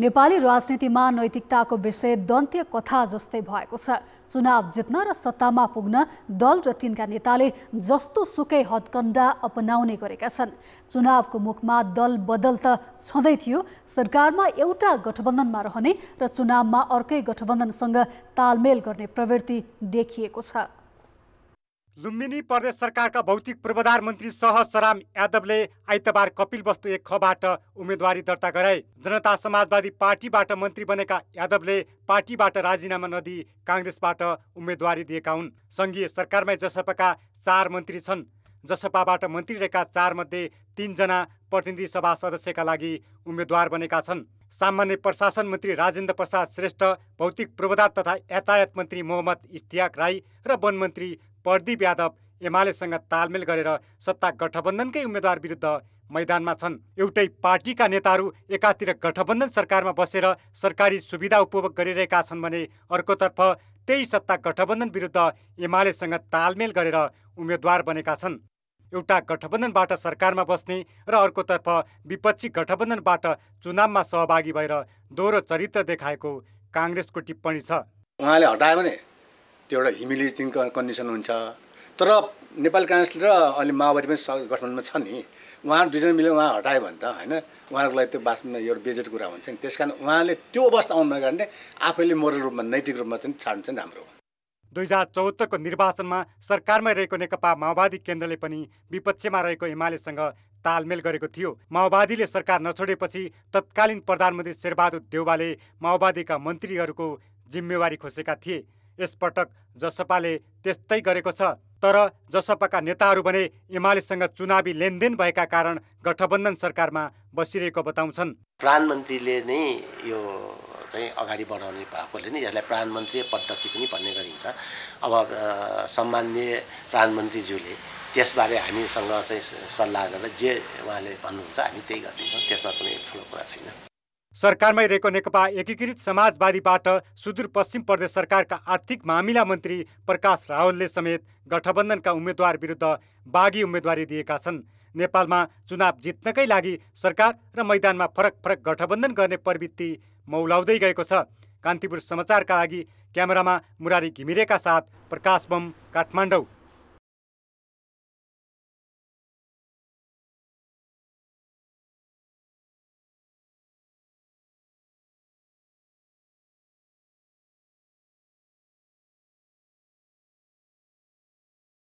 नेपाली राजनीतिमा नैतिकताको विषय दन्त्य कथा जस्तै भएको छ चुनाव जित्न र सत्तामा पुग्न दल र तिनका नेताले जस्तो सुकै हदकण्डा अपनाउने गरेका छन् चुनावको मुखमा दल बदल त छँदै थियो सरकारमा एउटा गठबन्धनमा रहने र चुनावमा अर्कै गठबन्धनसँग तालमेल गर्ने प्रवृत्ति देखिएको छ लुम्बिनी प्रदेश सरकारका भौतिक पूर्वाधार मन्त्री सहसराम यादवले आइतबार कपिल वस्तु एक खबाट उम्मेदवारी दर्ता गराए जनता समाजवादी पार्टीबाट मन्त्री बनेका यादवले पार्टीबाट राजीनामा नदी काङ्ग्रेसबाट उम्मेदवारी दिएका हुन् सङ्घीय सरकारमै जसपाका चार मन्त्री छन् जसपाबाट मन्त्री रहेका चारमध्ये तिनजना प्रतिनिधि सभा सदस्यका लागि उम्मेद्वार बनेका छन् सामान्य प्रशासन मन्त्री राजेन्द्र प्रसाद श्रेष्ठ भौतिक पूर्वाधार तथा यातायात मन्त्री मोहम्मद इस्तियाक राई र वन मन्त्री प्रदीप यादव एमालेसँग तालमेल गरेर सत्ता गठबन्धनकै उम्मेद्वार विरुद्ध मैदानमा छन् एउटै पार्टीका नेताहरू एकातिर गठबन्धन सरकारमा बसेर सरकारी सुविधा उपभोग गरिरहेका छन् भने अर्कोतर्फ त्यही सत्ता गठबन्धन विरुद्ध एमालेसँग तालमेल गरेर उम्मेद्वार बनेका छन् एउटा गठबन्धनबाट सरकारमा बस्ने र अर्कोतर्फ विपक्षी गठबन्धनबाट चुनावमा सहभागी भएर दोहोरो चरित्र देखाएको काङ्ग्रेसको टिप्पणी छ उहाँले हटायो भने त्यो एउटा हिमिलिटिङ कन्डिसन हुन्छ तर नेपाल काङ्ग्रेस र अहिले माओवादी पनि गठबन्धनमा छ नि उहाँ दुईजना मिलेर उहाँ हटायो भने त होइन उहाँहरूको लागि त्यो वास्तवमा एउटा बेजेट कुरा हुन्छ नि त्यस कारण उहाँले त्यो अवस्था आउनु कारणले आफैले मोरल रूपमा नैतिक रूपमा चाहिँ छाड्नु चाहिँ राम्रो हो दुई हजार चौहत्तरको निर्वाचनमा सरकारमा रहेको नेकपा माओवादी केन्द्रले पनि विपक्षमा रहेको एमालेसँग तालमेल गरेको थियो माओवादीले सरकार नछोडेपछि तत्कालीन प्रधानमन्त्री शेरबहादुर देउवाले माओवादीका मन्त्रीहरूको जिम्मेवारी खोसेका थिए यसपटक जसपाले त्यस्तै गरेको छ तर जसपाका नेताहरू भने एमालेसँग चुनावी लेनदेन भएका कारण गठबन्धन सरकारमा बसिरहेको बताउँछन् प्रधानमन्त्रीले नै यो चाहिँ अगाडि बढाउने भएकोले नै यसलाई प्रधानमन्त्री पद्धति पनि भन्ने गरिन्छ अब सम्मान्य प्रधानमन्त्रीज्यूले त्यसबारे हामीसँग चाहिँ सल्लाह गरेर जे उहाँले भन्नुहुन्छ हामी त्यही गरिदिन्छौँ त्यसमा कुनै ठुलो कुरा छैन सरकारमै रहेको नेकपा एकीकृत समाजवादीबाट सुदूरपश्चिम प्रदेश सरकारका आर्थिक मामिला मन्त्री प्रकाश रावलले समेत गठबन्धनका उम्मेद्वार विरुद्ध बागी उम्मेदवारी दिएका छन् नेपालमा चुनाव जित्नकै लागि सरकार र मैदानमा फरक फरक गठबन्धन गर्ने प्रवृत्ति मौलाउँदै गएको छ कान्तिपुर समाचारका लागि क्यामेरामा मुरारी घिमिरेका साथ प्रकाश बम काठमाडौँ